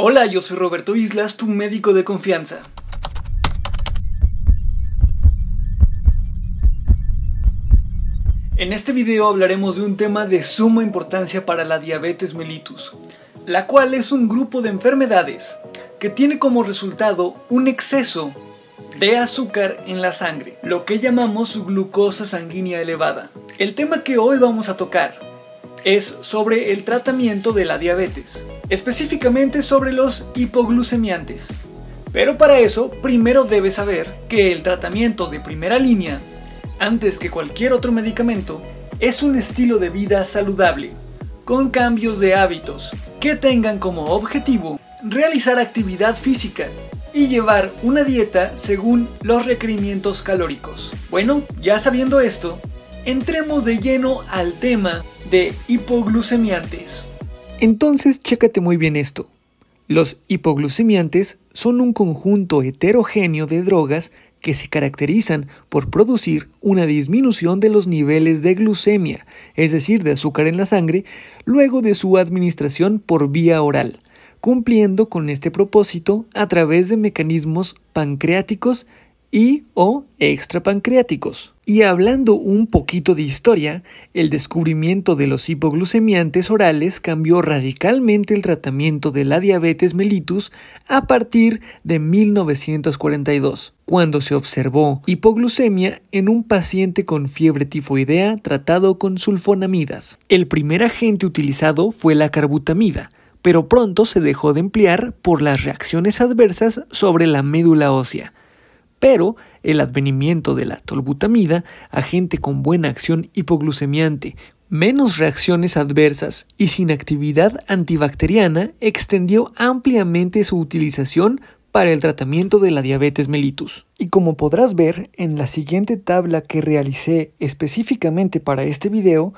Hola, yo soy Roberto Islas, tu médico de confianza. En este video hablaremos de un tema de suma importancia para la diabetes mellitus, la cual es un grupo de enfermedades que tiene como resultado un exceso de azúcar en la sangre, lo que llamamos glucosa sanguínea elevada. El tema que hoy vamos a tocar es sobre el tratamiento de la diabetes, específicamente sobre los hipoglucemiantes. Pero para eso, primero debes saber que el tratamiento de primera línea, antes que cualquier otro medicamento, es un estilo de vida saludable, con cambios de hábitos que tengan como objetivo realizar actividad física y llevar una dieta según los requerimientos calóricos. Bueno, ya sabiendo esto, entremos de lleno al tema de hipoglucemiantes. Entonces, chécate muy bien esto. Los hipoglucemiantes son un conjunto heterogéneo de drogas que se caracterizan por producir una disminución de los niveles de glucemia, es decir, de azúcar en la sangre, luego de su administración por vía oral, cumpliendo con este propósito a través de mecanismos pancreáticos y o extrapancreáticos. Y hablando un poquito de historia, el descubrimiento de los hipoglucemiantes orales cambió radicalmente el tratamiento de la diabetes mellitus a partir de 1942, cuando se observó hipoglucemia en un paciente con fiebre tifoidea tratado con sulfonamidas. El primer agente utilizado fue la carbutamida, pero pronto se dejó de emplear por las reacciones adversas sobre la médula ósea pero el advenimiento de la tolbutamida, agente con buena acción hipoglucemiante, menos reacciones adversas y sin actividad antibacteriana, extendió ampliamente su utilización para el tratamiento de la diabetes mellitus. Y como podrás ver en la siguiente tabla que realicé específicamente para este video,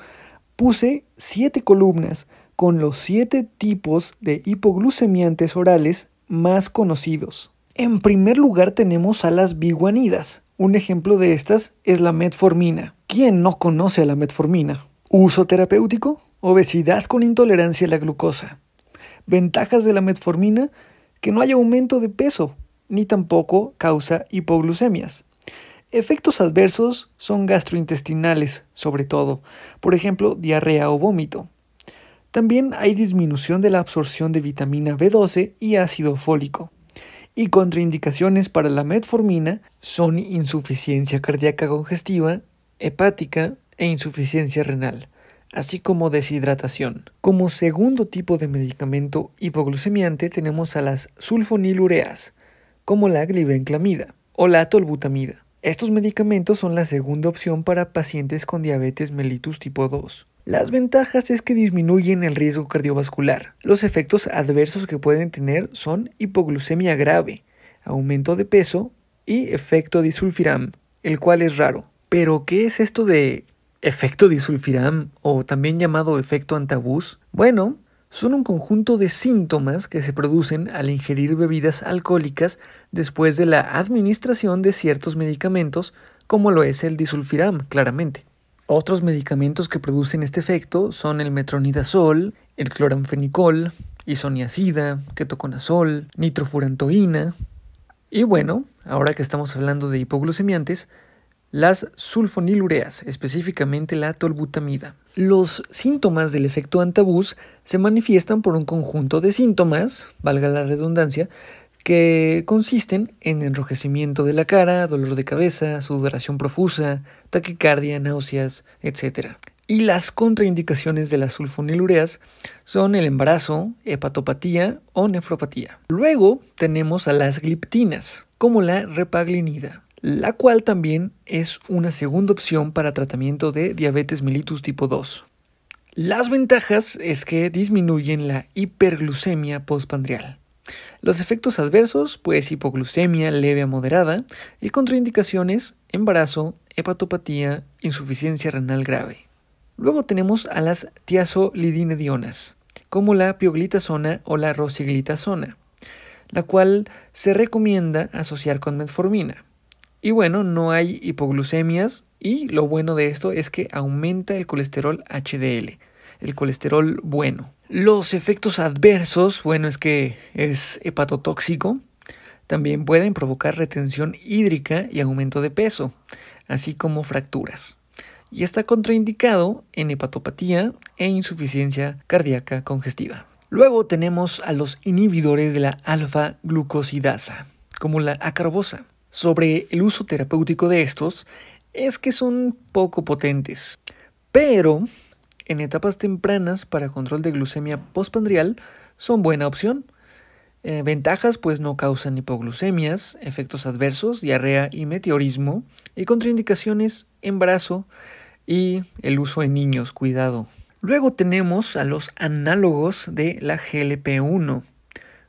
puse 7 columnas con los 7 tipos de hipoglucemiantes orales más conocidos. En primer lugar tenemos a las biguanidas. Un ejemplo de estas es la metformina. ¿Quién no conoce a la metformina? Uso terapéutico, obesidad con intolerancia a la glucosa. Ventajas de la metformina, que no hay aumento de peso, ni tampoco causa hipoglucemias. Efectos adversos son gastrointestinales, sobre todo, por ejemplo, diarrea o vómito. También hay disminución de la absorción de vitamina B12 y ácido fólico y contraindicaciones para la metformina son insuficiencia cardíaca congestiva, hepática e insuficiencia renal, así como deshidratación. Como segundo tipo de medicamento hipoglucemiante tenemos a las sulfonilureas, como la glibenclamida o la tolbutamida. Estos medicamentos son la segunda opción para pacientes con diabetes mellitus tipo 2. Las ventajas es que disminuyen el riesgo cardiovascular. Los efectos adversos que pueden tener son hipoglucemia grave, aumento de peso y efecto disulfiram, el cual es raro. Pero, ¿qué es esto de efecto disulfiram o también llamado efecto antabús? Bueno, son un conjunto de síntomas que se producen al ingerir bebidas alcohólicas después de la administración de ciertos medicamentos, como lo es el disulfiram, claramente. Otros medicamentos que producen este efecto son el metronidazol, el cloranfenicol, isoniazida, ketoconazol, nitrofurantoína. Y bueno, ahora que estamos hablando de hipoglucemiantes, las sulfonilureas, específicamente la tolbutamida. Los síntomas del efecto antabús se manifiestan por un conjunto de síntomas, valga la redundancia, que consisten en enrojecimiento de la cara, dolor de cabeza, sudoración profusa, taquicardia, náuseas, etc. Y las contraindicaciones de las sulfonilureas son el embarazo, hepatopatía o nefropatía. Luego tenemos a las gliptinas, como la repaglinida, la cual también es una segunda opción para tratamiento de diabetes mellitus tipo 2. Las ventajas es que disminuyen la hiperglucemia postpandrial los efectos adversos, pues hipoglucemia leve a moderada y contraindicaciones, embarazo, hepatopatía, insuficiencia renal grave. Luego tenemos a las tiazolidinedionas, como la pioglitazona o la rosiglitazona, la cual se recomienda asociar con metformina. Y bueno, no hay hipoglucemias y lo bueno de esto es que aumenta el colesterol HDL, el colesterol bueno. Los efectos adversos, bueno, es que es hepatotóxico, también pueden provocar retención hídrica y aumento de peso, así como fracturas. Y está contraindicado en hepatopatía e insuficiencia cardíaca congestiva. Luego tenemos a los inhibidores de la alfa-glucosidasa, como la acarbosa. Sobre el uso terapéutico de estos, es que son poco potentes, pero en etapas tempranas para control de glucemia postpandrial son buena opción. Eh, ventajas pues no causan hipoglucemias, efectos adversos, diarrea y meteorismo, y contraindicaciones embarazo y el uso en niños, cuidado. Luego tenemos a los análogos de la GLP-1,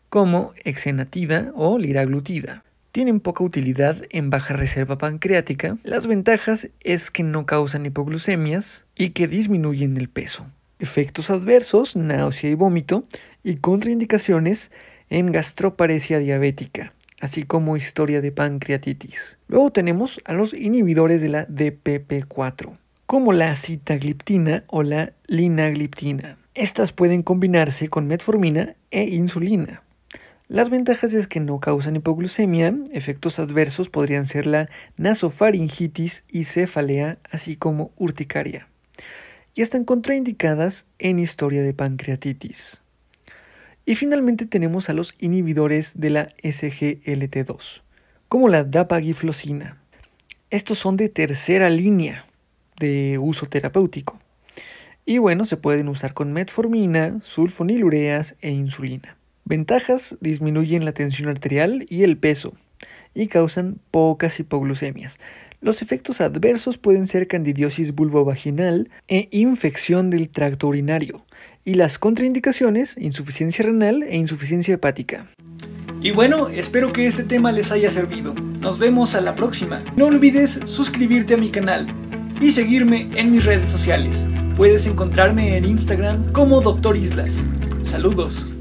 como exenatida o liraglutida tienen poca utilidad en baja reserva pancreática. Las ventajas es que no causan hipoglucemias y que disminuyen el peso. Efectos adversos, náusea y vómito y contraindicaciones en gastroparesia diabética, así como historia de pancreatitis. Luego tenemos a los inhibidores de la DPP4, como la citagliptina o la linagliptina. Estas pueden combinarse con metformina e insulina. Las ventajas es que no causan hipoglucemia, efectos adversos podrían ser la nasofaringitis y cefalea, así como urticaria. Y están contraindicadas en historia de pancreatitis. Y finalmente tenemos a los inhibidores de la SGLT2, como la dapagliflozina. Estos son de tercera línea de uso terapéutico. Y bueno, se pueden usar con metformina, sulfonilureas e insulina. Ventajas disminuyen la tensión arterial y el peso y causan pocas hipoglucemias. Los efectos adversos pueden ser candidiosis vulvovaginal e infección del tracto urinario y las contraindicaciones insuficiencia renal e insuficiencia hepática. Y bueno, espero que este tema les haya servido. Nos vemos a la próxima. No olvides suscribirte a mi canal y seguirme en mis redes sociales. Puedes encontrarme en Instagram como Doctor Islas. Saludos.